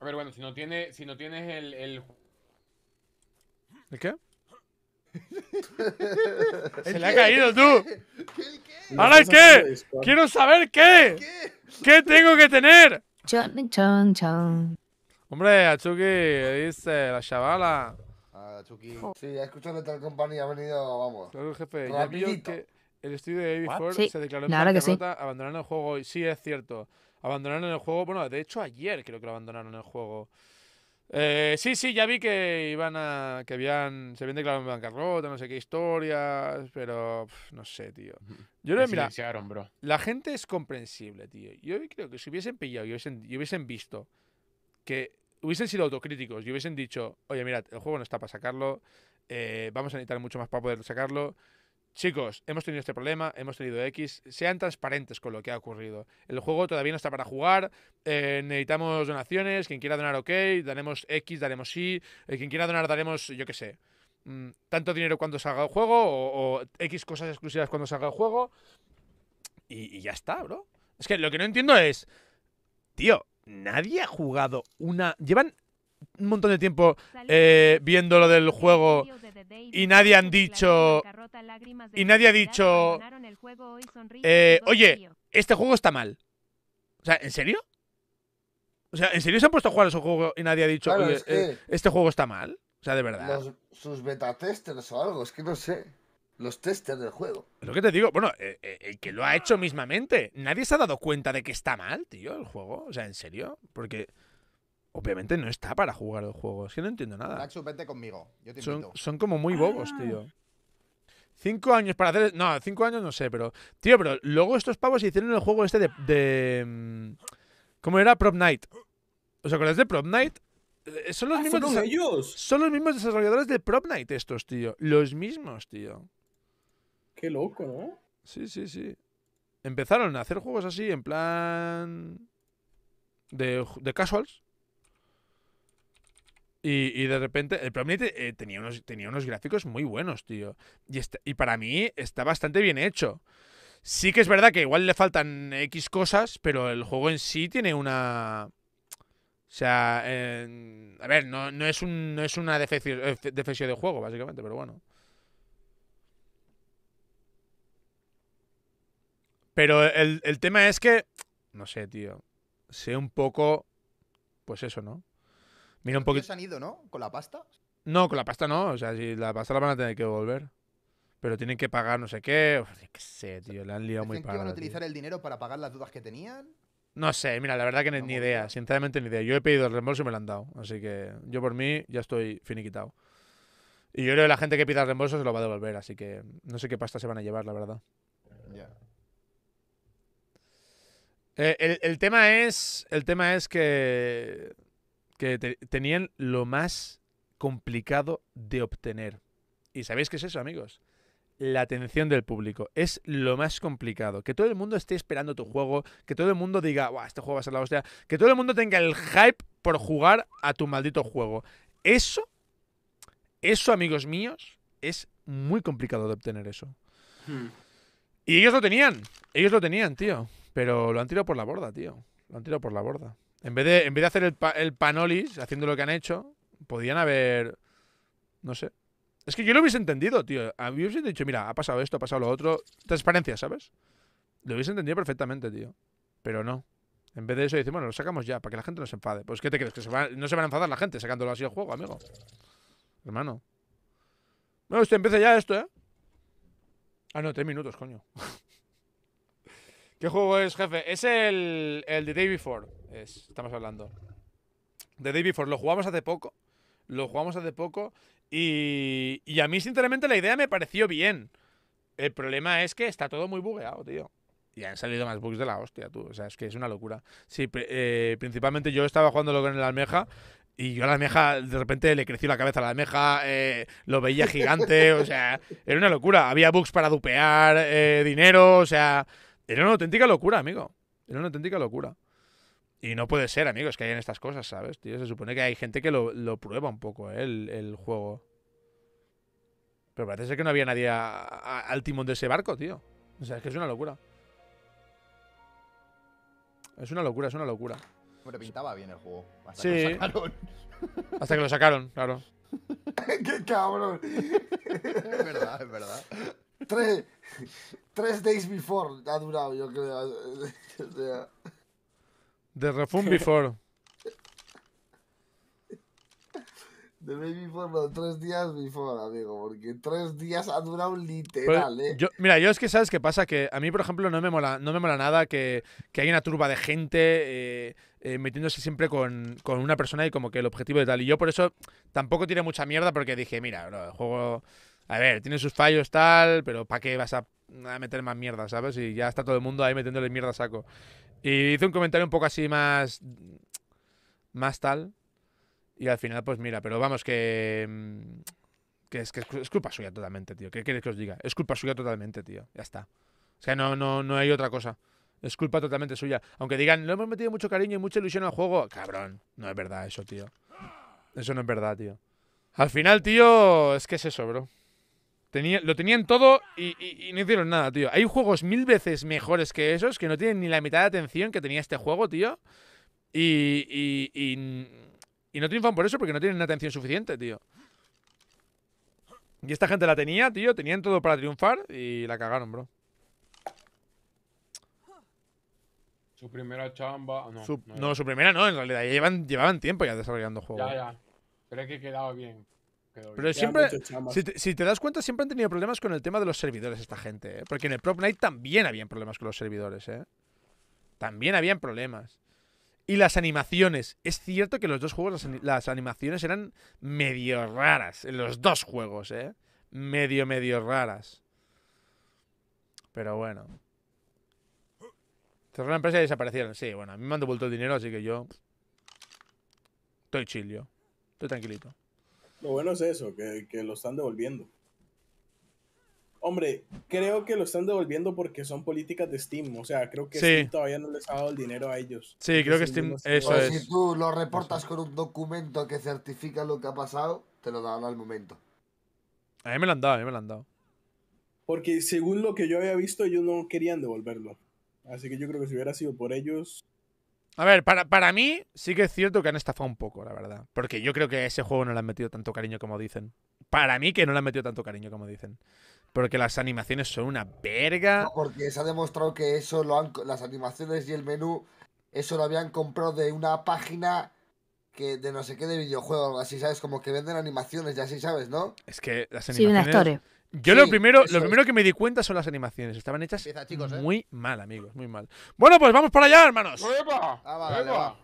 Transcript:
A ver, bueno, si no, tiene, si no tienes el, el... qué? Se le ha caído tú. ¿El qué? ¿Ahora el qué? Quiero saber qué. ¿Qué, tengo que tener? Hombre, Achuki, Chucky, dice la chavala. Achuki. Sí, ha escuchado tal compañía, ha venido, vamos. Claro, jefe. El estudio de ab se declaró en bancarrota, abandonaron el juego. Sí, es cierto. Abandonaron el juego. Bueno, de hecho, ayer creo que lo abandonaron el juego. Eh, sí, sí, ya vi que iban a. que habían. se habían declarado en bancarrota, no sé qué historias, pero. no sé, tío. Yo lo mira. La gente es comprensible, tío. Yo creo que si hubiesen pillado y hubiesen, visto que hubiesen sido autocríticos y hubiesen dicho, oye, mira, el juego no está para sacarlo, eh, vamos a necesitar mucho más para poder sacarlo chicos, hemos tenido este problema, hemos tenido X, sean transparentes con lo que ha ocurrido. El juego todavía no está para jugar, eh, necesitamos donaciones, quien quiera donar ok, daremos X, daremos Y, eh, quien quiera donar daremos, yo qué sé, mm, tanto dinero cuando salga el juego o, X cosas exclusivas cuando salga el juego. Y, ya está, bro. Es que lo que no entiendo es, tío, nadie ha jugado una... Llevan un montón de tiempo eh, viendo lo del juego y nadie han dicho y nadie ha dicho eh, oye este juego está mal o sea en serio o sea en serio se han puesto a jugar a ese juego y nadie ha dicho eh, este juego está mal o sea de verdad sus beta testers o algo es que no sé los testers del juego lo que te digo bueno eh, el que lo ha hecho mismamente nadie se ha dado cuenta de que está mal tío el juego o sea en serio porque obviamente no está para jugar el juego. Es que no entiendo nada. conmigo. Yo son, son, como muy ah. bobos, tío. Cinco años para hacer. No, cinco años no sé, pero. Tío, pero luego estos pavos hicieron el juego este de. Mm, ¿Cómo era? Prop Night. ¿Os acordáis de Prop Night? Eh, son los, ah, mismos son los mismos desarrolladores de Prop Night estos, tío. Los mismos, tío. Qué loco, ¿no? Sí, sí, sí. Empezaron a hacer juegos así, en plan. de, de casuals. Y, de repente, el Prominente eh, tenía, unos, tenía unos gráficos muy buenos, tío. Y, este, y para mí está bastante bien hecho. Sí que es verdad que igual le faltan X cosas, pero el juego en sí tiene una... O sea, a ver, no, es es una eh, defección, de juego, básicamente, pero bueno. Pero el, el tema es que, no sé, tío, sé un poco, pues eso, ¿no? Mira un poquito. se han ido, ¿no? ¿Con la pasta? No, con la pasta no. O sea, si la pasta la van a tener que devolver. Pero tienen que pagar no sé qué. sea, qué sé, tío. Le han liado muy ¿Tienen que van a utilizar el dinero para pagar las dudas que tenían? No sé, mira, la verdad que ni idea. Sinceramente, ni idea. Yo he pedido el reembolso y me lo han dado. Así que yo por mí ya estoy finiquitado. Y yo creo que la gente que pida el reembolso se lo va a devolver. Así que no sé qué pasta se van a llevar, la verdad. Ya. Eh, el, el, tema es. El tema es que que tenían lo más complicado de obtener. ¿Y sabéis qué es eso, amigos? La atención del público. Es lo más complicado. Que todo el mundo esté esperando tu juego, que todo el mundo diga, Buah, este juego va a ser la hostia, que todo el mundo tenga el hype por jugar a tu maldito juego. Eso, eso, amigos míos, es muy complicado de obtener eso. Hmm. Y ellos lo tenían, ellos lo tenían, tío. Pero lo han tirado por la borda, tío. Lo han tirado por la borda. En vez de, en vez de hacer el, el panolis, haciendo lo que han hecho, podían haber. No sé. Es que yo lo hubiese entendido, tío. A dicho, mira, ha pasado esto, ha pasado lo otro. Transparencia, ¿sabes? Lo hubiese entendido perfectamente, tío. Pero no. En vez de eso, dice, bueno, lo sacamos ya, para que la gente no se enfade. Pues, ¿qué te crees? Que no se van a enfadar la gente sacándolo así al juego, amigo. Hermano. No, usted empieza ya esto, ¿eh? Ah, no, tres minutos, coño. ¿Qué juego es, jefe? Es el, el The Day Before estamos hablando. De Day Before, lo jugamos hace poco. Lo jugamos hace poco. Y, a mí, sinceramente, la idea me pareció bien. El problema es que está todo muy bugueado, tío. Y han salido más bugs de la hostia, tú. O sea, es que es una locura. Sí, eh, principalmente yo estaba jugando jugándolo con la almeja. Y yo a la almeja, de repente le creció la cabeza a la almeja, eh, lo veía gigante, o sea, era una locura. Había bugs para dupear eh, dinero, o sea, era una auténtica locura, amigo. Era una auténtica locura. Y no puede ser, amigos, que hayan estas cosas, ¿sabes? se supone que hay gente que lo, prueba un poco, ¿eh? el, juego. Pero parece ser que no había nadie al timón de ese barco, tío. O sea, es que es una locura. Es una locura, es una locura. Pero pintaba bien el juego. Hasta que lo sacaron. Hasta que lo sacaron, claro. ¡Qué cabrón! es verdad, es verdad. Tres, tres days before ha durado, yo creo. The Refund Before. The Baby Before, no, tres días before, amigo, porque tres días ha durado literal, eh. mira, yo es que sabes qué pasa, que a mí, por ejemplo, no me mola, no me mola nada que, hay una turba de gente eh, eh, metiéndose siempre con, una persona y como que el objetivo de tal. Y yo por eso tampoco tiene mucha mierda porque dije, mira, el juego. A ver, tiene sus fallos tal, pero ¿para qué vas a, a meter más mierda, sabes? Y ya está todo el mundo ahí metiéndole mierda a saco. Y hice un comentario un poco así más. más tal. Y al final, pues mira, pero vamos, que. Mm, es, que es culpa suya totalmente, tío. ¿Qué queréis que os diga? Es culpa suya totalmente, tío. Ya está. O sea, no, no, no hay otra cosa. Es culpa totalmente suya. Aunque digan, no hemos metido mucho cariño y mucha ilusión al juego. Cabrón, no es verdad eso, tío. Eso no es verdad, tío. Al final, tío, es que es eso, bro lo tenían todo y, no hicieron nada, tío. Hay juegos mil veces mejores que esos que no tienen ni la mitad de atención que tenía este juego, tío. Y, no triunfan por eso porque no tienen atención suficiente, tío. Y esta gente la tenía, tío. Tenían todo para triunfar y la cagaron, bro. Su primera chamba. Ah, no, su, primera no, en realidad. llevan, llevaban tiempo ya desarrollando juegos. Ya, ya. Creo que quedaba bien pero, siempre, si te, das cuenta, siempre han tenido problemas con el tema de los servidores esta gente, ¿eh? porque en el Prop Night también habían problemas con los servidores, ¿eh? También habían problemas. Y las animaciones. Es cierto que los dos juegos, las, animaciones eran medio raras. En los dos juegos, ¿eh? Medio, medio raras. Pero bueno. Cerró la empresa y desaparecieron. Sí, bueno, a mí me han devuelto el dinero, así que yo. Estoy chill, Estoy tranquilito. Lo bueno es eso, que, lo están devolviendo. Hombre, creo que lo están devolviendo porque son políticas de Steam. O sea, creo que Steam todavía no les ha dado el dinero a ellos. Sí, creo que Steam. eso pues es. Si tú lo reportas con un documento que certifica lo que ha pasado, te lo dan al momento. A mí me lo han dado, a mí me lo han dado. Porque según lo que yo había visto, ellos no querían devolverlo. Así que yo creo que si hubiera sido por ellos, a ver, para, para mí sí que es cierto que han estafado un poco, la verdad. Porque yo creo que a ese juego no le han metido tanto cariño como dicen. Para mí que no le han metido tanto cariño como dicen. Porque las animaciones son una verga. porque se ha demostrado que eso lo han, las animaciones y el menú, eso lo habían comprado de una página que de no sé qué de videojuego, así, ¿sabes? Como que venden animaciones y así, ¿sabes? ¿No? Es que las animaciones... Sí, una historia yo lo primero, lo primero que me di cuenta son las animaciones. Estaban hechas ¿eh? muy mal, amigos, muy mal. Bueno, pues vamos para allá, hermanos. Ah,